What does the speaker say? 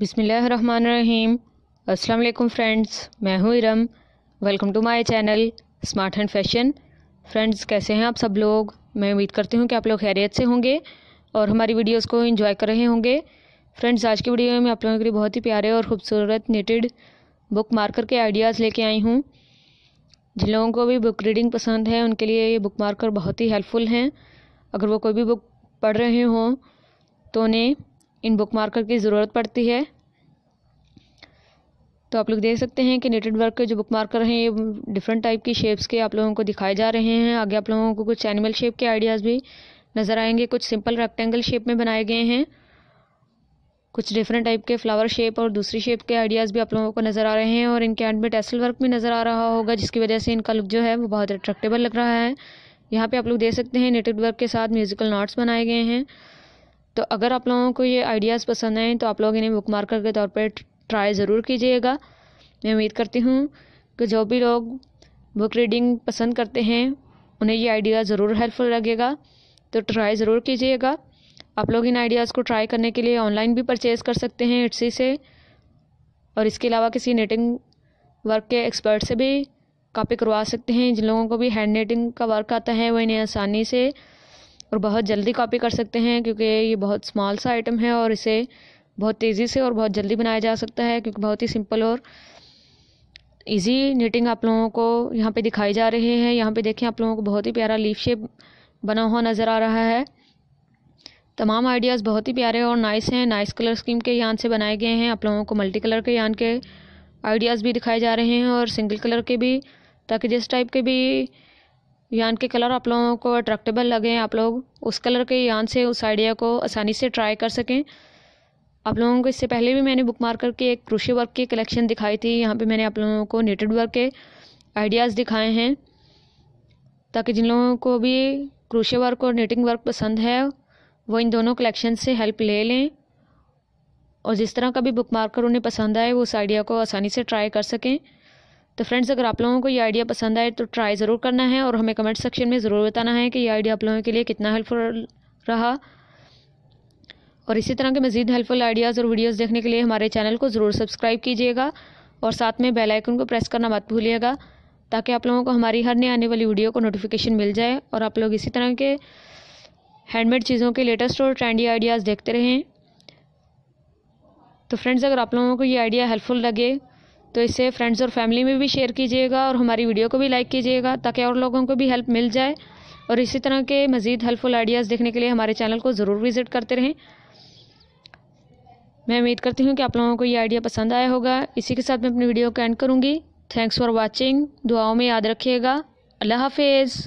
बिसमीम अस्सलाम फ्रेंड्स मैं हूँ Iram welcome to my channel smart and fashion friends कैसे हैं आप सब लोग मैं उम्मीद करती हूँ कि आप लोग खैरियत से होंगे और हमारी वीडियोस को एंजॉय कर रहे होंगे फ्रेंड्स आज की वीडियो में आप लोगों के लिए बहुत ही प्यारे और ख़ूबसूरत नेटेड बुक मार्कर के आइडियाज़ लेके आई हूँ जिन लोगों को भी बुक रीडिंग पसंद है उनके लिए ये बुक मार्कर बहुत ही हेल्पफुल हैं अगर वो कोई भी बुक पढ़ रहे हों तो उन्हें इन बुक मार्कर की ज़रूरत पड़ती है तो आप लोग देख सकते हैं कि नेटेड वर्क के जो बुक मार्कर हैं ये डिफरेंट टाइप की शेप्स के आप लोगों को दिखाए जा रहे हैं आगे आप लोगों को कुछ एनिमल शेप के आइडियाज़ भी नज़र आएंगे कुछ सिंपल रेक्टेंगल शेप में बनाए गए हैं कुछ डिफरेंट टाइप के फ्लावर शेप और दूसरी शेप के आइडियाज़ भी आप लोगों को नज़र आ रहे हैं और इनके एंड में टेसल वर्क भी नज़र आ रहा होगा जिसकी वजह से इनका लुक जो है वो बहुत अट्रैक्टेबल लग रहा है यहाँ पे आप लोग देख सकते हैं नेटेड वर्क के साथ म्यूज़िकल नोट्स बनाए गए हैं तो अगर आप लोगों को ये आइडियाज़ पसंद आएँ तो आप लोग इन्हें बुक मार्कर के तौर पर ट्राई ज़रूर कीजिएगा मैं उम्मीद करती हूँ कि जो भी लोग बुक रीडिंग पसंद करते हैं उन्हें ये आइडिया ज़रूर हेल्पफुल लगेगा तो ट्राई ज़रूर कीजिएगा आप लोग इन आइडियाज़ को ट्राई करने के लिए ऑनलाइन भी परचेज़ कर सकते हैं इट्सी से और इसके अलावा किसी नेटिंग वर्क के एक्सपर्ट से भी कापी करवा सकते हैं जिन लोगों को भी हैंड नेटिंग का वर्क आता है वो इन्हें आसानी से और बहुत जल्दी कॉपी कर सकते हैं क्योंकि ये बहुत स्मॉल सा आइटम है और इसे बहुत तेज़ी से और बहुत जल्दी बनाया जा सकता है क्योंकि बहुत ही सिंपल और इजी निटिंग आप लोगों को यहाँ पे दिखाई जा रही है यहाँ पे देखें आप लोगों को बहुत ही प्यारा लीफ शेप बना हुआ नज़र आ रहा है तमाम आइडियाज़ बहुत ही प्यारे और नाइस हैं नाइस कलर स्कीम के यान से बनाए गए हैं आप लोगों को मल्टी कलर के यान के आइडियाज़ भी दिखाए जा रहे हैं और सिंगल कलर के भी ताकि जिस टाइप के भी यान के कलर आप लोगों को अट्रैक्टेबल लगे आप लोग उस कलर के यान से उस आइडिया को आसानी से ट्राई कर सकें आप लोगों को इससे पहले भी मैंने बुक मार्कर के एक क्रोशे वर्क की कलेक्शन दिखाई थी यहाँ पे मैंने आप लोगों को नेटेड वर्क के आइडियाज़ दिखाए हैं ताकि जिन लोगों को भी क्रोशे वर्क और नेटिंग वर्क पसंद है वो इन दोनों कलेक्शन से हेल्प ले लें और जिस तरह का भी बुक मार्कर उन्हें पसंद आए वो उस आइडिया को आसानी से ट्राई कर सकें तो फ्रेंड्स अगर आप लोगों को ये आइडिया पसंद आए तो ट्राई ज़रूर करना है और हमें कमेंट सेक्शन में ज़रूर बताना है कि ये आइडिया आप लोगों के लिए कितना हेल्पफुल रहा और इसी तरह के मज़ीद हेल्पफुल आइडियाज़ और वीडियोज़ देखने के लिए हमारे चैनल को ज़रूर सब्सक्राइब कीजिएगा और साथ में बेल आइकन को प्रेस करना मत भूलिएगा ताकि आप लोगों को हमारी हर नई आने वाली वीडियो को नोटिफिकेशन मिल जाए और आप लोग इसी तरह के हैंडमेड चीज़ों के लेटेस्ट और ट्रेंडी आइडियाज़ देखते रहें तो फ्रेंड्स अगर आप लोगों को ये आइडिया हेल्पफुल लगे तो इसे फ्रेंड्स और फैमिली में भी शेयर कीजिएगा और हमारी वीडियो को भी लाइक कीजिएगा ताकि और लोगों को भी हेल्प मिल जाए और इसी तरह के मज़ीद हेल्पफुल आइडियाज़ देखने के लिए हमारे चैनल को ज़रूर विज़िट करते रहें मैं उम्मीद करती हूँ कि आप लोगों को ये आइडिया पसंद आया होगा इसी के साथ मैं अपनी वीडियो को एंड करूँगी थैंक्स फॉर वॉचिंग दुआओं में याद रखिएगा अल्लाह हाफिज़